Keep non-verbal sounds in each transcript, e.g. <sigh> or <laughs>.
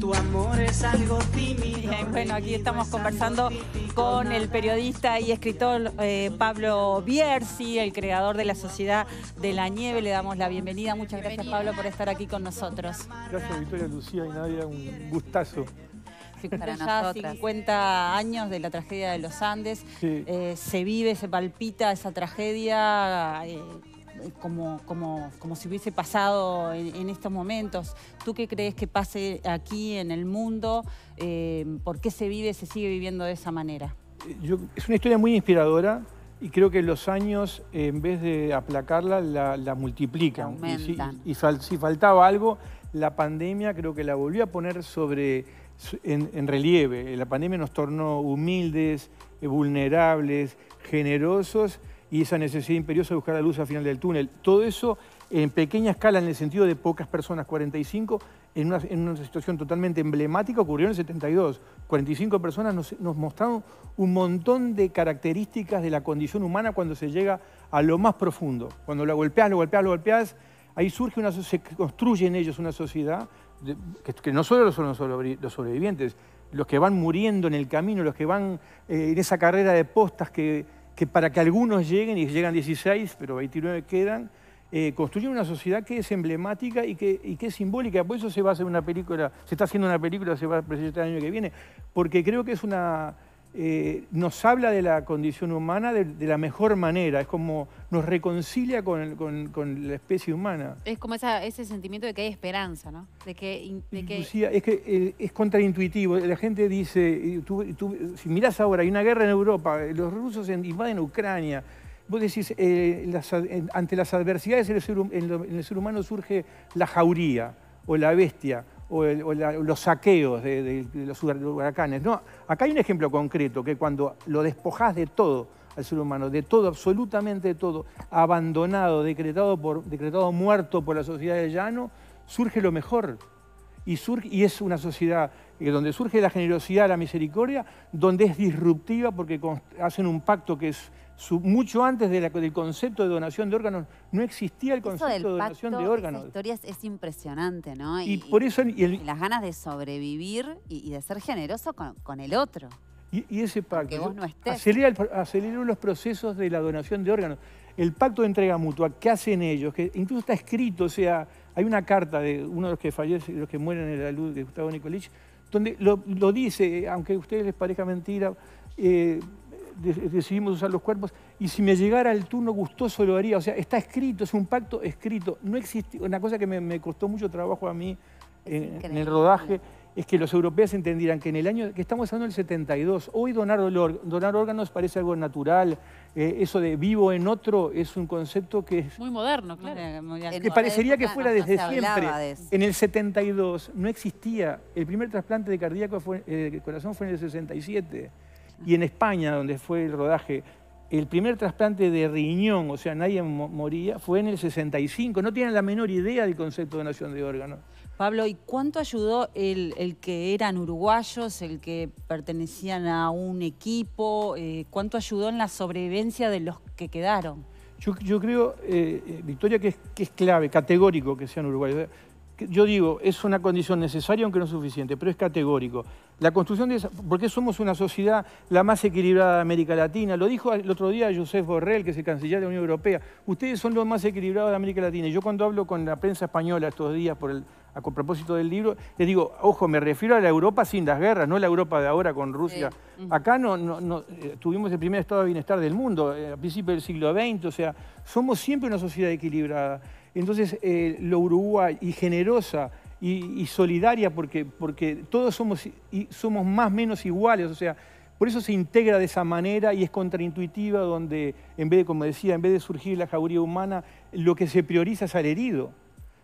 Tu amor es algo tímido. Eh, bueno, aquí estamos conversando con el periodista y escritor eh, Pablo Bierzi, el creador de la Sociedad de la Nieve. Le damos la bienvenida. Muchas gracias, Pablo, por estar aquí con nosotros. Gracias, Victoria, Lucía y Nadia. Un gustazo. Para ya 50 años de la tragedia de los Andes. Eh, se vive, se palpita esa tragedia como, si hubiese pasado en, estos momentos. ¿Tú qué crees que pase aquí en el mundo? Eh, ¿Por qué se vive, se sigue viviendo de esa manera? Eh, es una historia muy inspiradora y creo que los años, en vez de aplacarla, la, multiplican. Y, si, faltaba algo, la pandemia creo que la volvió a poner sobre, en relieve. La pandemia nos tornó humildes, eh, vulnerables, generosos y esa necesidad imperiosa de buscar la luz al final del túnel. Todo eso en pequeña escala, en el sentido de pocas personas, 45, en una, en una situación totalmente emblemática ocurrió en el 72. 45 personas nos, mostraron un montón de características de la condición humana cuando se llega a lo más profundo. Cuando lo golpeás, lo golpeas, lo golpeas, ahí surge una, se construye en ellos una sociedad que, no solo son los sobrevivientes, los que van muriendo en el camino, los que van eh, en esa carrera de postas que que para que algunos lleguen, y llegan 16, pero 29 quedan, eh, construyen una sociedad que es emblemática y que, y que, es simbólica. Por eso se va a hacer una película, se está haciendo una película, se va a presentar el año que viene, porque creo que es una eh, nos habla de la condición humana de, la mejor manera, es como nos reconcilia con, la especie humana. Es como ese sentimiento de que hay esperanza, ¿no? De que, Lucía, es que eh, es contraintuitivo, la gente dice, si mirás ahora, hay una guerra en Europa, los rusos invaden Ucrania, Vos decís, eh, ante las adversidades en el ser humano surge la jauría o la bestia o, los saqueos de, los huracanes. No, acá hay un ejemplo concreto que cuando lo despojas de todo al ser humano, de todo, absolutamente de todo, abandonado, decretado, por, decretado muerto por la sociedad de llano, surge lo mejor. Y, surge, y es una sociedad eh, donde surge la generosidad, la misericordia, donde es disruptiva porque hacen un pacto que es mucho antes del concepto de donación de órganos, no existía el concepto de donación de órganos. historia es impresionante, ¿no? Y, por eso... las ganas de sobrevivir y, de ser generoso con, el otro. Y, ese pacto vos los procesos de la donación de órganos. El pacto de entrega mutua, ¿qué hacen ellos? Que incluso está escrito, o sea, hay una carta de uno de los que fallece, de los que mueren en la luz de Gustavo Nicolich, donde lo, dice, eh, aunque a ustedes les parezca mentira, eh, decidimos usar los cuerpos y si me llegara el turno gustoso lo haría. O sea, está escrito, es un pacto escrito. No existe, una cosa que me, costó mucho trabajo a mí eh, en el rodaje es que los europeos entendieran que en el año que estamos hablando el 72, hoy donar, donar órganos parece algo natural, eh, eso de vivo en otro es un concepto que es... Muy moderno, claro. Que parecería que fuera desde siempre. en el 72 no existía, el primer trasplante eh, de fue, corazón fue en el 67. Y en España, donde fue el rodaje, el primer trasplante de riñón, o sea, nadie moría, fue en el 65. No tienen la menor idea del concepto de donación de órganos. Pablo, ¿y cuánto ayudó el, que eran uruguayos, el que pertenecían a un equipo? Eh, ¿Cuánto ayudó en la sobrevivencia de los que quedaron? Yo, creo, eh, eh, Victoria, que es clave, categórico que sean uruguayos yo digo, es una condición necesaria aunque no suficiente, pero es categórico. La construcción de porque somos una sociedad la más equilibrada de América Latina, lo dijo el otro día Josep Borrell, que es el canciller de la Unión Europea, ustedes son los más equilibrados de América Latina. Y yo cuando hablo con la prensa española estos días por el, a propósito del libro, les digo, ojo, me refiero a la Europa sin las guerras, no la Europa de ahora con Rusia. Acá eh, tuvimos el primer estado de bienestar del mundo, eh, a principios del siglo XX, o sea, somos siempre una sociedad equilibrada. Entonces, eh, lo Uruguay y generosa y, solidaria porque, porque todos somos, somos más o menos iguales, o sea, por eso se integra de esa manera y es contraintuitiva donde, en vez de, como decía, en vez de surgir la jauría humana, lo que se prioriza es al herido.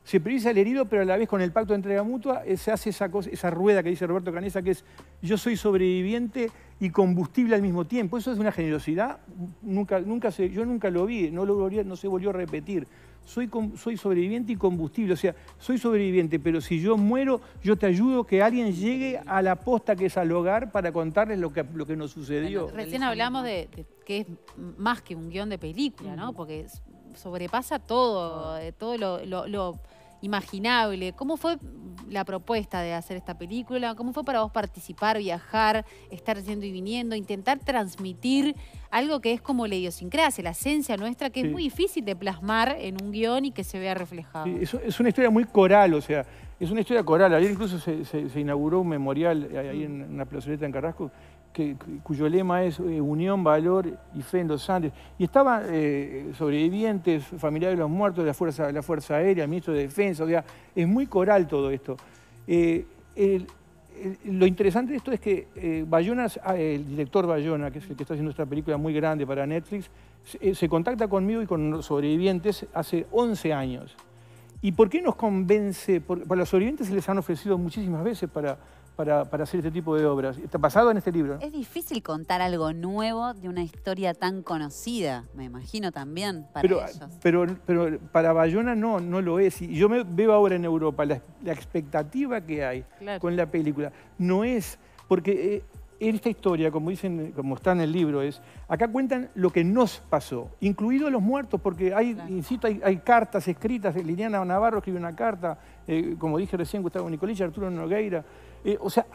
Se prioriza al herido, pero a la vez con el pacto de entrega mutua eh, se hace esa, cosa, esa rueda que dice Roberto Canesa, que es yo soy sobreviviente y combustible al mismo tiempo. Eso es una generosidad, nunca, nunca yo nunca lo vi, no, lo, no se volvió a repetir soy, soy sobreviviente y combustible. O sea, soy sobreviviente, pero si yo muero, yo te ayudo que alguien llegue a la posta que es al hogar para contarles lo que, lo que nos sucedió. recién hablamos de, que es más que un guión de película, ¿no? Porque sobrepasa todo, todo eh, lo imaginable. ¿Cómo fue la propuesta de hacer esta película? ¿Cómo fue para vos participar, viajar, estar yendo y viniendo, intentar transmitir algo que es como la idiosincrasia, la esencia nuestra, que es muy difícil de plasmar en un guión y que se vea reflejado? es, una historia muy coral, o sea, es una historia coral. Ayer incluso se, se inauguró un memorial eh, ahí mm. en una plazoleta en Carrasco cuyo lema es eh, Unión, Valor y Fe en los Andes. Y estaban eh, sobrevivientes, familiares de los muertos, de la Fuerza, la fuerza Aérea, ministro de Defensa, es muy coral todo esto. Eh, lo interesante de esto es que Bayona, ah, el director Bayona, que es el que está haciendo esta película muy grande para Netflix, se, contacta conmigo y con los sobrevivientes hace 11 años. ¿Y por qué nos convence? para los sobrevivientes se les han ofrecido muchísimas veces para para, hacer este tipo de obras. Está pasado en este libro. Es difícil contar algo nuevo de una historia tan conocida, me imagino también, para pero, Pero, para Bayona no, no lo es. Y yo me veo ahora en Europa la, expectativa que hay con la película. No es, porque eh, esta historia, como, dicen, como está en el libro, es, acá cuentan lo que nos pasó, incluidos los muertos, porque hay, insisto, hay, cartas escritas, Liliana Navarro escribe una carta, eh, como dije recién, Gustavo Nicolich Arturo Nogueira, eh, o sea,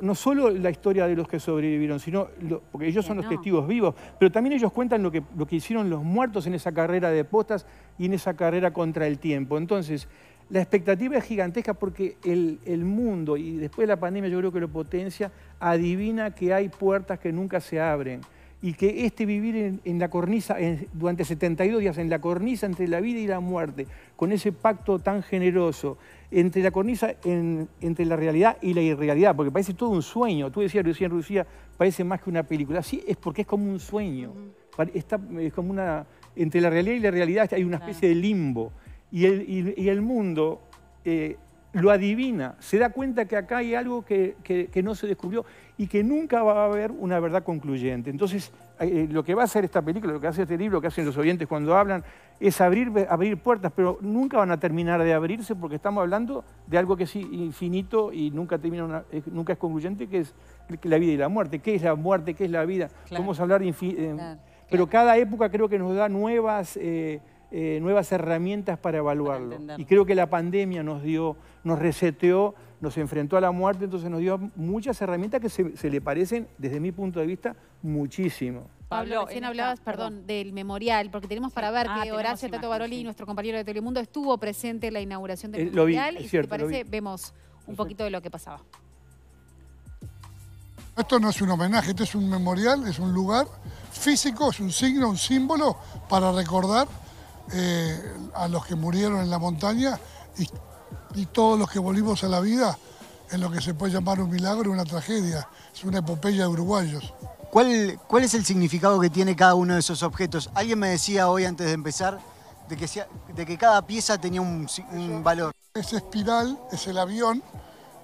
no solo la historia de los que sobrevivieron, sino porque ellos son los testigos vivos, pero también ellos cuentan lo que, hicieron los muertos en esa carrera de postas y en esa carrera contra el tiempo. Entonces, la expectativa es gigantesca porque el, el, mundo, y después de la pandemia yo creo que lo potencia, adivina que hay puertas que nunca se abren y que este vivir en, la cornisa, durante 72 días, en la cornisa entre la vida y la muerte, con ese pacto tan generoso, entre la cornisa, entre la realidad y la irrealidad, porque parece todo un sueño. Tú decías, Lucía, Lucía, parece más que una película. Sí, es porque es como un sueño. Está, es como una... Entre la realidad y la realidad hay una especie de limbo. Y el, mundo... Eh, lo adivina, se da cuenta que acá hay algo que no se descubrió y que nunca va a haber una verdad concluyente. Entonces, eh, eh, lo que va a hacer esta película, lo que hace este libro, lo que hacen los oyentes cuando hablan, es abrir, abrir puertas, pero nunca van a terminar de abrirse porque estamos hablando de algo que es infinito y nunca, termina nunca es concluyente, que es la vida y la muerte. ¿Qué es la muerte? ¿Qué es la vida? Vamos a hablar de infinito. Eh, pero cada época creo que nos da nuevas... nuevas herramientas para evaluarlo. y creo que la pandemia nos dio, nos reseteó nos enfrentó a la muerte, entonces nos dio muchas herramientas que se, le parecen, desde mi punto de vista, muchísimo. Pablo, recién hablabas, perdón, del memorial, porque tenemos para ver ah, que Horacio Tato Baroli, nuestro compañero de Telemundo, estuvo presente en la inauguración del eh, memorial. y si te parece, vemos un poquito de lo que pasaba. Esto no es un homenaje, esto es un memorial, es un lugar físico, es un signo, un símbolo para recordar eh, a los que murieron en la montaña y todos los que volvimos a la vida en lo que se puede llamar un milagro, una tragedia, es una epopeya de uruguayos. ¿Cuál, ¿Cuál es el significado que tiene cada uno de esos objetos? Alguien me decía hoy antes de empezar de que, de que cada pieza tenía un, valor. Esa espiral es el avión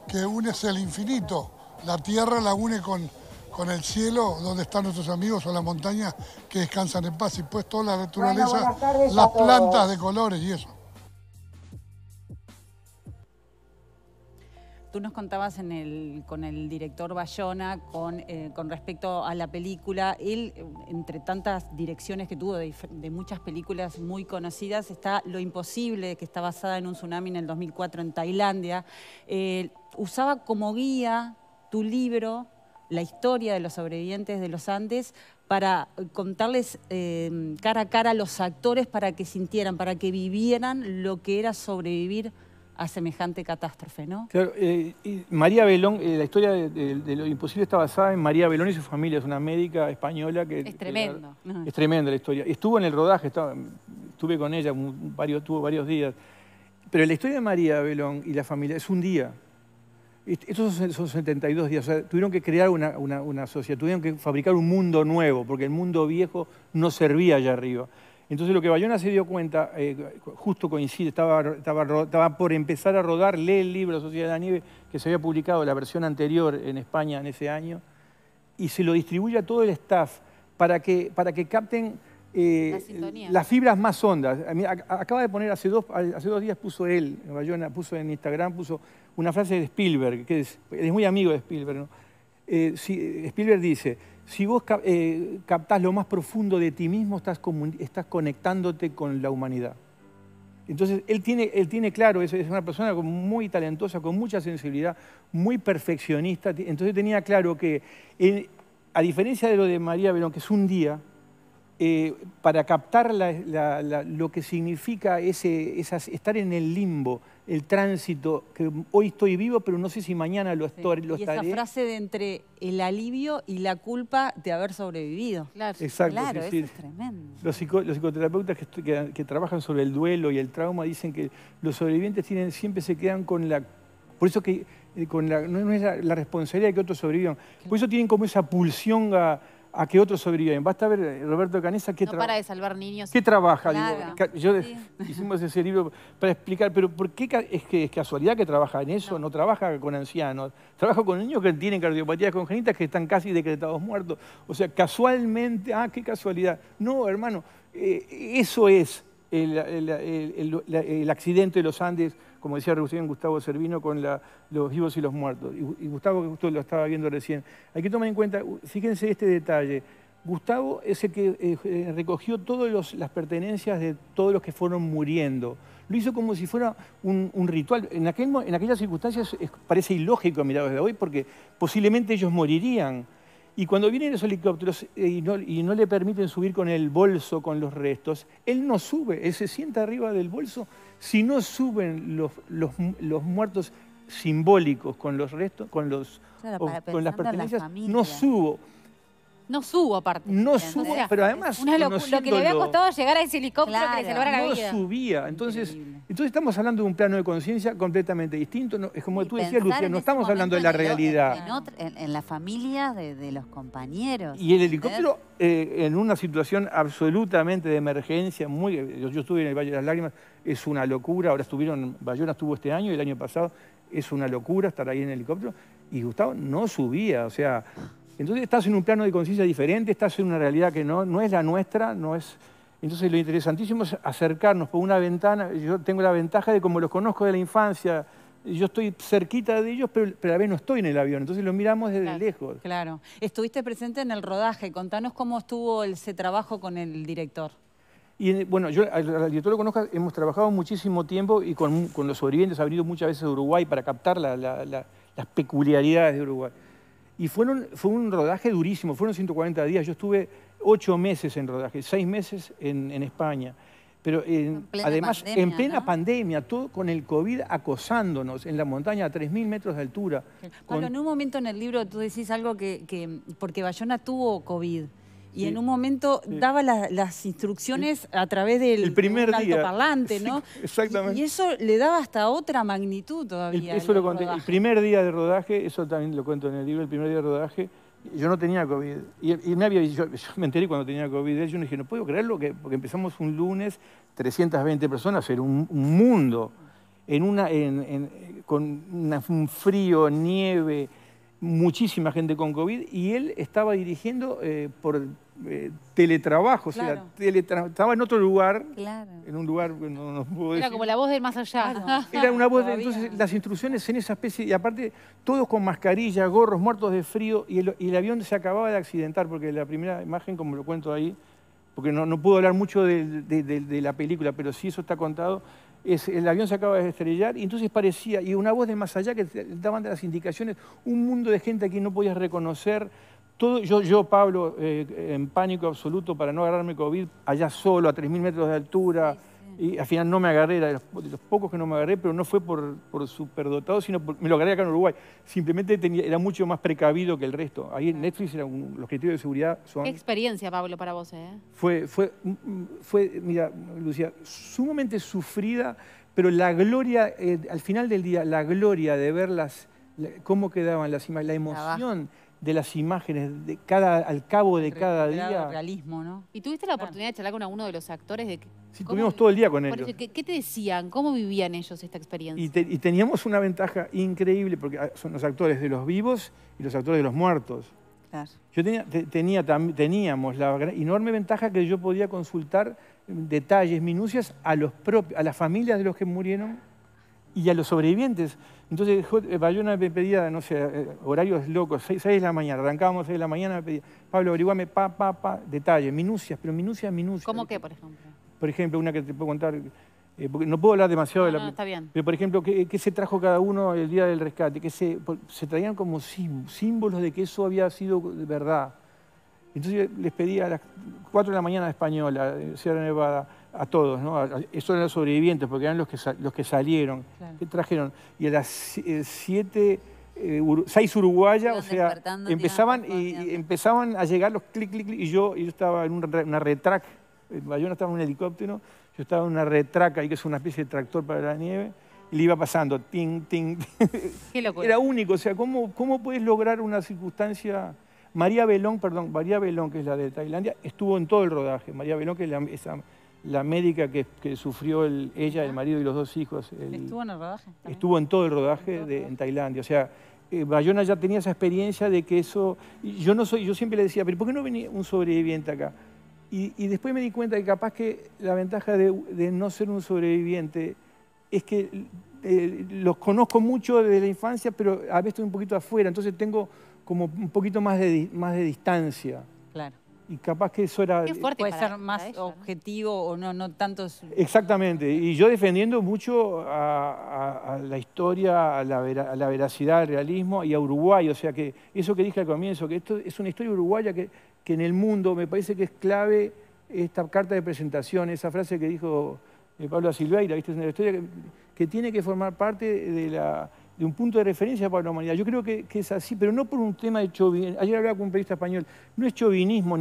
que une hacia el infinito. La tierra la une con, con el cielo, donde están nuestros amigos o la montaña que descansan en paz. Y pues toda la naturaleza, las plantas de colores y eso. tú nos contabas con el director Bayona eh, con, respecto a la película, él, eh, entre tantas direcciones que tuvo de, muchas películas muy conocidas, está Lo Imposible, que está basada en un tsunami en el 2004 en Tailandia. Eh, usaba como guía tu libro, la historia de los sobrevivientes de los Andes, para contarles cara a cara a los actores para que sintieran, para que vivieran lo que era sobrevivir a semejante catástrofe, ¿no? Claro, eh, María Belón, eh, la historia de, lo imposible está basada en María Belón y su familia, es una médica española que... Es tremendo. es tremenda la historia. Estuvo en el rodaje, estaba, estuve con ella, varios, tuvo varios días. Pero la historia de María Belón y la familia es un día. Estos son, 72 días, o sea, tuvieron que crear una, una, una sociedad, tuvieron que fabricar un mundo nuevo, porque el mundo viejo no servía allá arriba. Entonces lo que Bayona se dio cuenta, eh, justo coincide, estaba, por empezar a rodar, lee el libro Sociedad de la Nieve, que se había publicado la versión anterior en España en ese año, y se lo distribuye a todo el staff para que, para que capten eh, las fibras más hondas. Acaba de poner, hace dos, días puso él, Bayona, puso en Instagram, puso una frase de Spielberg, que es, muy amigo de Spielberg. Eh, Spielberg dice, si vos eh, captás lo más profundo de ti mismo, estás, conectándote con la humanidad. Entonces, él tiene, él tiene claro, es, una persona muy talentosa, con mucha sensibilidad, muy perfeccionista. Entonces tenía claro que, a diferencia de lo de María Verón, que es un día, eh, para captar lo que significa ese, estar en el limbo, el tránsito, que hoy estoy vivo, pero no sé si mañana lo, estoy, y esa frase de entre el alivio y la culpa de haber sobrevivido. Claro, Exacto, es, tremendo. Los, psicoterapeutas que, trabajan sobre el duelo y el trauma dicen que los sobrevivientes siempre se quedan con la... Por eso que eh, con la, no, es la, la, responsabilidad de que otros sobrevivan. Por eso tienen como esa pulsión a a qué otros sobreviven. Basta ver eh, Roberto Canesa trabaja? no para de salvar niños. ¿Qué trabaja? yo <laughs> hicimos ese libro para explicar, pero ¿por qué es, que, es casualidad que trabaja en eso? No. trabaja con ancianos. Trabaja con niños que tienen cardiopatías congénitas que están casi decretados muertos. O sea, casualmente, ah, qué casualidad. No, hermano, eh, eso es el, el accidente de los Andes como decía recién Gustavo Servino, con los vivos y los muertos. Y, Gustavo, que justo lo estaba viendo recién. Hay que tomar en cuenta, fíjense este detalle. Gustavo es el que eh, eh, recogió todas las pertenencias de todos los que fueron muriendo. Lo hizo como si fuera un, ritual. En, en aquellas circunstancias parece ilógico a desde hoy porque posiblemente ellos morirían y cuando vienen esos helicópteros eh, y no, le permiten subir con el bolso, con los restos, él no sube, él se sienta arriba del bolso. Si no suben los, los, muertos simbólicos con los restos, con, los, con las pertenencias, no subo. No subo aparte. No subo, pero además... lo que le había costado llegar a ese helicóptero que le salvara la vida. No subía. Entonces, entonces estamos hablando de un plano de conciencia completamente distinto. es como tú decías, Lucía, no estamos hablando de la realidad. En, la familia de, los compañeros. Y el helicóptero eh, en una situación absolutamente de emergencia, muy, yo, yo, estuve en el Valle de las Lágrimas, es una locura. Ahora estuvieron, Bayona estuvo este año y el año pasado, es una locura estar ahí en el helicóptero. Y Gustavo no subía, o sea, entonces estás en un plano de conciencia diferente, estás en una realidad que no, no es la nuestra, no es... Entonces lo interesantísimo es acercarnos por una ventana, yo tengo la ventaja de como los conozco de la infancia, yo estoy cerquita de ellos, pero, a la vez no estoy en el avión, entonces los miramos desde lejos. Claro. Estuviste presente en el rodaje, contanos cómo estuvo ese trabajo con el director. Y eh, bueno, yo al director lo conozco, hemos trabajado muchísimo tiempo y con, los sobrevivientes ha venido muchas veces a Uruguay para captar las peculiaridades de Uruguay. Y fueron, fue un rodaje durísimo, fueron 140 días. Yo estuve ocho meses en rodaje, seis meses en, España. Pero además, en plena pandemia, todo con el COVID acosándonos en la montaña a 3.000 metros de altura. bueno en un momento en el libro tú decís algo que, que porque Bayona tuvo COVID y en un momento daba las instrucciones a través del el primer altoparlante, ¿no? <laughs> exactamente. Y, eso le daba hasta otra magnitud todavía. E, el, eso lo conté. El primer día de rodaje, eso también lo cuento en el libro, el primer día de rodaje, yo no tenía COVID. Y, me había, yo, yo, me enteré cuando tenía COVID. Yo me dije, no puedo creerlo, que, porque empezamos un lunes, 320 personas, era un, mundo, en una, con un frío, nieve, muchísima gente con COVID y él estaba dirigiendo eh, por eh, teletrabajo, o sea, estaba en otro lugar, en un lugar que no, puedo decir. Era como la voz de más allá. <laughs> Era una voz, entonces las instrucciones en esa especie, y aparte todos con mascarilla, gorros, muertos de frío, y el, avión se acababa de accidentar, porque la primera imagen, como lo cuento ahí, porque no, no puedo hablar mucho de la película, pero sí eso está contado, el avión se acaba de estrellar y entonces parecía, y una voz de más allá que daban de las indicaciones, un mundo de gente a quien no podías reconocer. Todo, yo, Pablo, eh, en pánico absoluto para no agarrarme COVID, allá solo, a 3.000 metros de altura. Y al final no me agarré, era de los, pocos que no me agarré, pero no fue por, superdotado, sino me lo agarré acá en Uruguay. Simplemente era mucho más precavido que el resto. Ahí en Netflix era un, los criterios de seguridad son... ¿Qué experiencia, Pablo, para vos? Eh? Fue, fue, mm, mm, fue, mira, Lucía, sumamente sufrida, pero la gloria, eh, al final del día, la gloria de ver cómo quedaban las imágenes, la emoción de las imágenes de cada, al cabo de cada día. realismo, ¿Y tuviste la oportunidad de charlar con alguno de los actores? De, sí, tuvimos todo el día con ellos. ¿qué, te decían? ¿Cómo vivían ellos esta experiencia? Y, teníamos una ventaja increíble porque ah, son los actores de los vivos y los actores de los muertos. Claro. Yo tenía, teníamos la enorme ventaja que yo podía consultar detalles, minucias a, los propios a las familias de los que murieron y a los sobrevivientes. Entonces eh, Bayona me pedía, no sé, eh, horarios locos, 6, 6 de la mañana, arrancábamos 6 de la mañana, me pedía, Pablo, averiguame, pa, pa, pa, detalles, minucias, pero minucias, minucias. ¿Cómo qué, por ejemplo? Por ejemplo, una que te puedo contar, eh, porque no puedo hablar demasiado de ah, la... No, Pero, por ejemplo, ¿qué, se trajo cada uno el día del rescate? qué se, se traían como símbolos de que eso había sido verdad. Entonces les pedía a las 4 de la mañana española, Sierra Nevada, a todos, ¿no? Esos eran los sobrevivientes, porque eran los que, los que salieron, que trajeron. Y a las eh, siete, eh, seis uruguayas, o sea, empezaban, y, empezaban a llegar los clic, clic, clic, y yo, yo estaba en una retrac, yo no estaba en un helicóptero, yo estaba en una retraca, ahí que es una especie de tractor para la nieve, y le iba pasando, ting, ting, <laughs> Qué locura. Era único, o sea, ¿cómo, cómo puedes lograr una circunstancia... María Belón, perdón, María Belón, que es la de Tailandia, estuvo en todo el rodaje. María Belón, que es la, la médica que, sufrió ella, el marido y los dos hijos. ¿Estuvo en el rodaje? Estuvo en todo el rodaje en Tailandia. O sea, eh, Bayona ya tenía esa experiencia de que eso... Yo, no soy, yo siempre le decía, pero ¿por qué no venía un sobreviviente acá? Y, después me di cuenta que capaz que la ventaja de, no ser un sobreviviente es que eh, los conozco mucho desde la infancia, pero a veces estoy un poquito afuera, entonces tengo como un poquito más de, más de distancia. Claro y capaz que eso era... Qué fuerte puede ser más objetivo o no, no tantos Exactamente, y yo defendiendo mucho a, la historia, a la, veracidad, al realismo y a Uruguay, o sea que eso que dije al comienzo, que esto es una historia uruguaya que, en el mundo me parece que es clave esta carta de presentación, esa frase que dijo eh, Pablo Silveira, ¿viste? historia que tiene que formar parte de la de un punto de referencia para la humanidad. Yo creo que, es así, pero no por un tema de chauvinismo. Ayer hablaba con un periodista español, no es chauvinismo,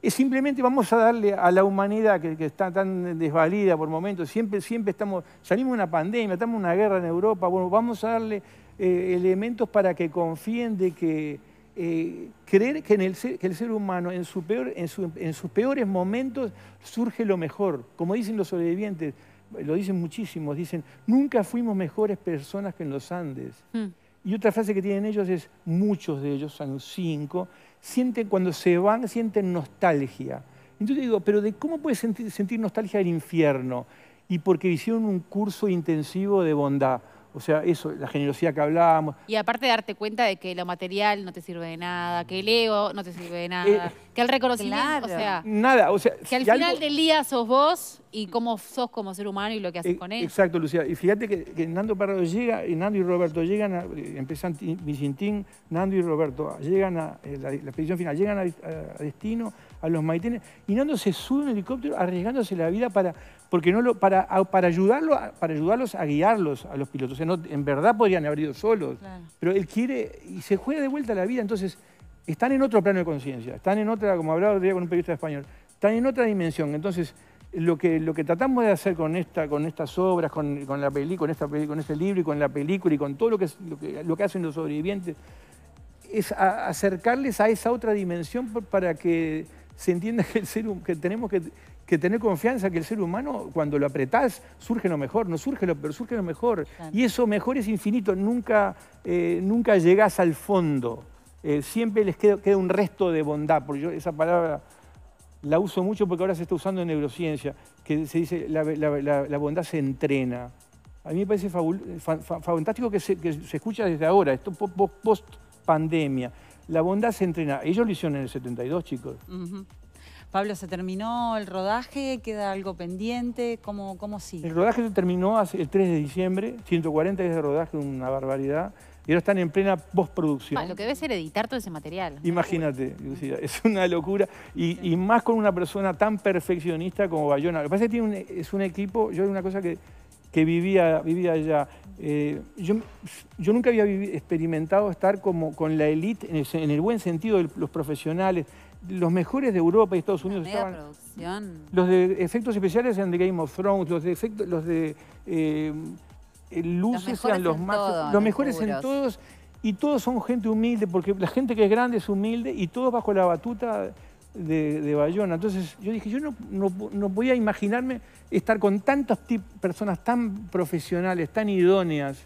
Es simplemente vamos a darle a la humanidad que, está tan desvalida por momentos, siempre, siempre estamos, salimos de una pandemia, estamos en una guerra en Europa, bueno, vamos a darle eh, elementos para que confíen de que eh, creer que, en el ser, humano en, su peor, en sus peores momentos surge lo mejor, como dicen los sobrevivientes lo dicen muchísimos, dicen, nunca fuimos mejores personas que en los Andes. Mm. Y otra frase que tienen ellos es, muchos de ellos, son cinco, sienten, cuando se van, sienten nostalgia. Entonces digo, pero de ¿cómo puedes sentir, sentir nostalgia del infierno? Y porque hicieron un curso intensivo de bondad. O sea, eso, la generosidad que hablábamos. Y aparte de darte cuenta de que lo material no te sirve de nada, que el ego no te sirve de nada, eh, que el reconocimiento, o sea... Nada, o sea... Que al final del día sos vos y cómo sos como ser humano y lo que haces eh, con él. Exacto, Lucía. Y fíjate que, Nando Parado llega, y Nando y Roberto llegan, a, eh, empiezan Vicentín, Nando y Roberto, llegan a la, expedición final, llegan a destino a los maitenes, Y Nando se sube un helicóptero arriesgándose la vida para, porque no lo, para, para, ayudarlo, para ayudarlos a guiarlos a los pilotos. en verdad podrían haber ido solos. Pero él quiere y se juega de vuelta la vida. Entonces, están en otro plano de conciencia. Están en otra, como hablaba el día con un periodista español, están en otra dimensión. Entonces, lo que, lo que tratamos de hacer con, esta, con estas obras, con, la película, con, esta, con este libro y con la película y con todo lo que, lo lo hacen los sobrevivientes, es acercarles a esa otra dimensión para que se entiende que, el ser, que tenemos que, tener confianza que el ser humano, cuando lo apretás, surge lo mejor, no surge lo pero surge lo mejor. Y eso mejor es infinito, nunca, eh, nunca llegás al fondo. Eh, siempre les queda, un resto de bondad, porque yo esa palabra la uso mucho porque ahora se está usando en neurociencia, que se dice la, la, bondad se entrena. A mí me parece fantástico que se, que se escucha desde ahora, esto post-pandemia. La bondad se entrena. Ellos lo hicieron en el 72, chicos. Pablo, ¿se terminó el rodaje? ¿Queda algo pendiente? ¿Cómo, cómo sigue? El rodaje se terminó hace el 3 de diciembre. 140 días de rodaje, una barbaridad. Y ahora están en plena postproducción. lo que debe ser editar todo ese material. Imagínate, Lucía, es una locura. Y, más con una persona tan perfeccionista como Bayona. Lo que pasa es que tiene es un equipo, yo hay una cosa que que vivía, vivía allá. Eh, yo, yo, nunca había experimentado estar como con la élite, en, el, buen sentido de los profesionales. Los mejores de Europa y Estados Unidos estaban. Producción. Los de efectos especiales eran de Game of Thrones, los de efectos, los de eh, luces eran los más. los mejores en todos. Y todos son gente humilde, porque la gente que es grande es humilde y todos bajo la batuta de, Bayona. Entonces yo dije, yo no, no, no podía imaginarme estar con tantas personas tan profesionales, tan idóneas,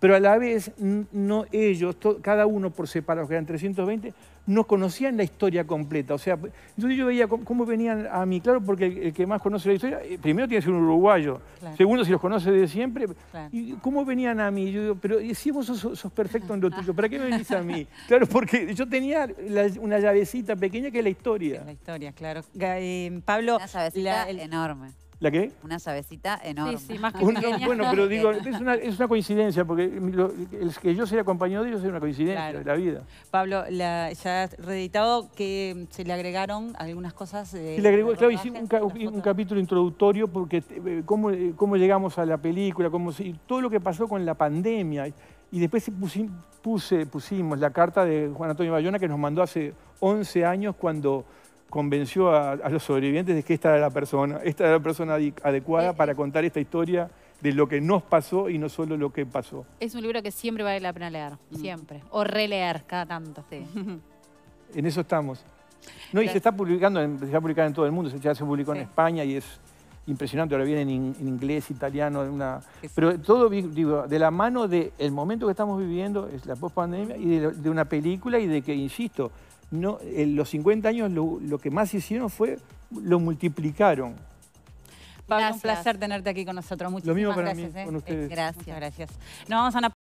pero a la vez, no ellos, cada uno por separado, que eran 320, no conocían la historia completa. O sea, entonces yo veía cómo, venían a mí, claro, porque el, que más conoce la historia, eh, primero tiene que ser un uruguayo, segundo, si los conoce de siempre, y cómo venían a mí. Yo digo, pero decimos vos sos, perfecto en lo tuyo, ¿para qué me venís a mí? <laughs> Claro, porque yo tenía una llavecita pequeña que es la historia. La historia, claro. Eh, Pablo, la, enorme. ¿La qué? Una sabecita enorme. <laughs> Bueno, pero digo, es una, coincidencia, porque el que yo sea acompañado de ellos es una coincidencia de la vida. Pablo, ya has reeditado que se le agregaron algunas cosas. se le agregó, claro, hicimos un, capítulo introductorio porque eh, eh, cómo, llegamos a la película, cómo, todo lo que pasó con la pandemia. Y después pusimos la carta de Juan Antonio Bayona que nos mandó hace 11 años cuando convenció a, los sobrevivientes de que esta era la persona, esta era la persona adecuada eh, para eh. contar esta historia de lo que nos pasó y no solo lo que pasó. Es un libro que siempre vale la pena leer, mm. siempre. O releer cada tanto. Sí. <laughs> en eso estamos. No, y se está publicando, se está publicando en todo el mundo, ya se publicó en España y es impresionante, ahora viene en, inglés, italiano, una... pero todo digo, de la mano del momento que estamos viviendo, es la post-pandemia, y de, una película y de que, insisto, no, en los 50 años lo, que más hicieron fue, lo multiplicaron. Pablo, un placer tenerte aquí con nosotros. Muchísimas lo mismo para gracias. Mí, con ¿eh? ustedes. Gracias. gracias. vamos a